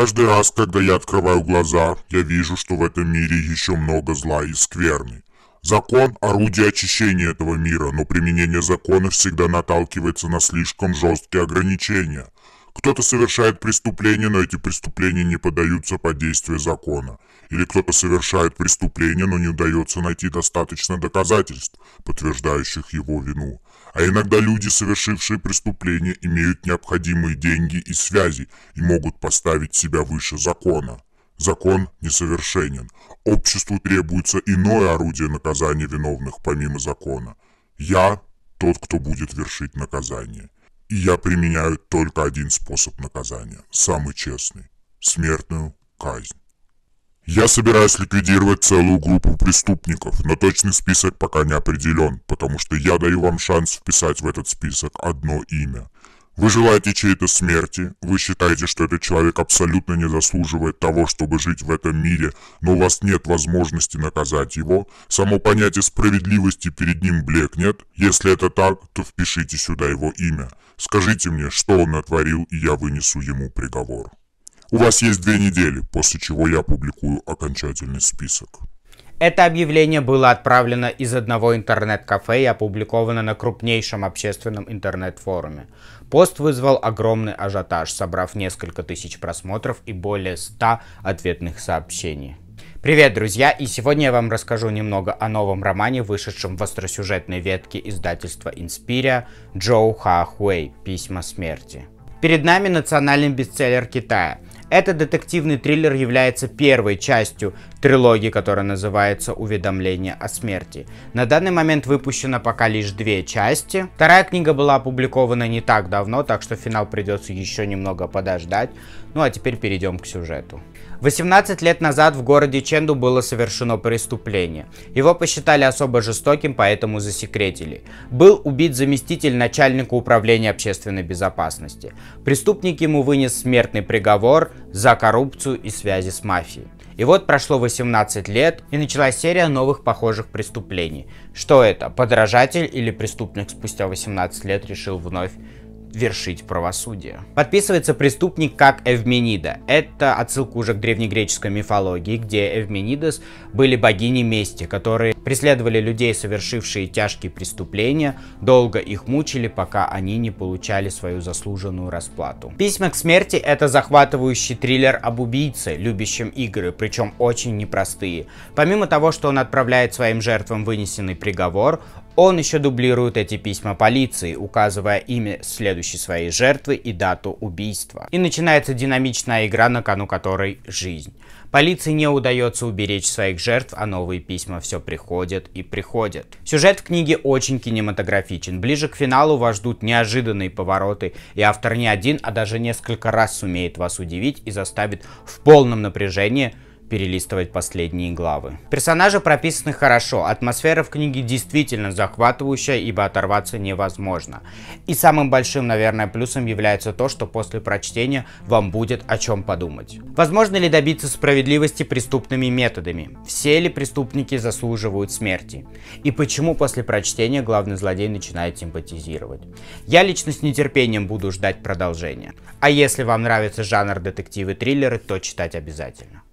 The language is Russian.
Каждый раз, когда я открываю глаза, я вижу, что в этом мире еще много зла и скверны. Закон – орудие очищения этого мира, но применение закона всегда наталкивается на слишком жесткие ограничения – кто-то совершает преступление, но эти преступления не поддаются под действие закона. Или кто-то совершает преступление, но не удается найти достаточно доказательств, подтверждающих его вину. А иногда люди, совершившие преступление, имеют необходимые деньги и связи и могут поставить себя выше закона. Закон несовершенен. Обществу требуется иное орудие наказания виновных помимо закона. Я тот, кто будет вершить наказание. И я применяю только один способ наказания, самый честный – смертную казнь. Я собираюсь ликвидировать целую группу преступников, но точный список пока не определен, потому что я даю вам шанс вписать в этот список одно имя. Вы желаете чьей-то смерти, вы считаете, что этот человек абсолютно не заслуживает того, чтобы жить в этом мире, но у вас нет возможности наказать его, само понятие справедливости перед ним блекнет, если это так, то впишите сюда его имя. Скажите мне, что он натворил, и я вынесу ему приговор. У вас есть две недели, после чего я опубликую окончательный список. Это объявление было отправлено из одного интернет-кафе и опубликовано на крупнейшем общественном интернет-форуме. Пост вызвал огромный ажиотаж, собрав несколько тысяч просмотров и более ста ответных сообщений. Привет, друзья, и сегодня я вам расскажу немного о новом романе, вышедшем в остросюжетной ветке издательства Инспирия Джоу Ха Хуэй «Письма смерти». Перед нами национальный бестселлер Китая – этот детективный триллер является первой частью трилогии, которая называется «Уведомление о смерти». На данный момент выпущено пока лишь две части. Вторая книга была опубликована не так давно, так что финал придется еще немного подождать. Ну а теперь перейдем к сюжету. 18 лет назад в городе Ченду было совершено преступление. Его посчитали особо жестоким, поэтому засекретили. Был убит заместитель начальника управления общественной безопасности. Преступник ему вынес смертный приговор, за коррупцию и связи с мафией. И вот прошло 18 лет, и началась серия новых похожих преступлений. Что это? Подражатель или преступник спустя 18 лет решил вновь вершить правосудие. Подписывается преступник как Эвменида. Это отсылка уже к древнегреческой мифологии, где Эвменидес были богини мести, которые преследовали людей, совершившие тяжкие преступления, долго их мучили, пока они не получали свою заслуженную расплату. «Письма к смерти» — это захватывающий триллер об убийце, любящем игры, причем очень непростые. Помимо того, что он отправляет своим жертвам вынесенный приговор, он еще дублирует эти письма полиции, указывая имя следующей своей жертвы и дату убийства. И начинается динамичная игра, на кону которой жизнь. Полиции не удается уберечь своих жертв, а новые письма все приходят и приходят. Сюжет в книге очень кинематографичен. Ближе к финалу вас ждут неожиданные повороты, и автор не один, а даже несколько раз сумеет вас удивить и заставит в полном напряжении перелистывать последние главы. Персонажи прописаны хорошо, атмосфера в книге действительно захватывающая, ибо оторваться невозможно. И самым большим, наверное, плюсом является то, что после прочтения вам будет о чем подумать. Возможно ли добиться справедливости преступными методами? Все ли преступники заслуживают смерти? И почему после прочтения главный злодей начинает симпатизировать? Я лично с нетерпением буду ждать продолжения. А если вам нравится жанр детективы-триллеры, то читать обязательно.